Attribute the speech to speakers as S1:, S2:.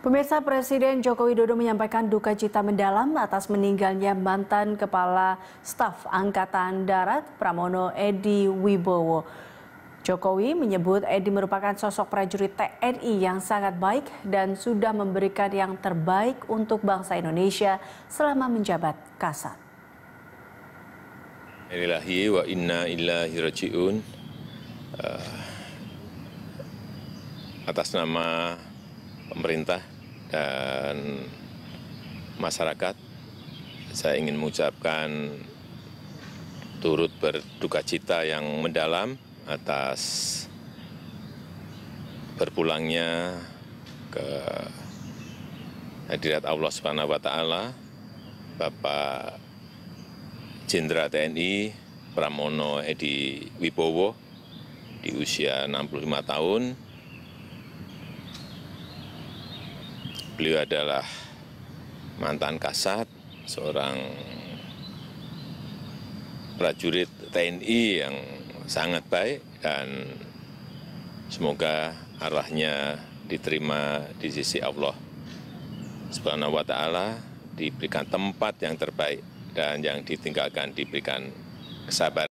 S1: Pemirsa Presiden Joko Widodo menyampaikan duka cita mendalam atas meninggalnya mantan Kepala Staf Angkatan Darat Pramono Edi Wibowo. Jokowi menyebut Edi merupakan sosok prajurit TNI yang sangat baik dan sudah memberikan yang terbaik untuk bangsa Indonesia selama menjabat kasat.
S2: Ilahi wa inna ilahi rajiun. Eh, atas nama pemerintah dan masyarakat, saya ingin mengucapkan turut berduka cita yang mendalam atas berpulangnya ke hadirat Allah Subhanahu wa taala Bapak Jenderal TNI Pramono Edi Wibowo di usia 65 tahun Beliau adalah mantan kasat, seorang prajurit TNI yang sangat baik dan semoga arahnya diterima di sisi Allah Subhanahu wa taala, diberikan tempat yang terbaik dan yang ditinggalkan diberikan kesabaran.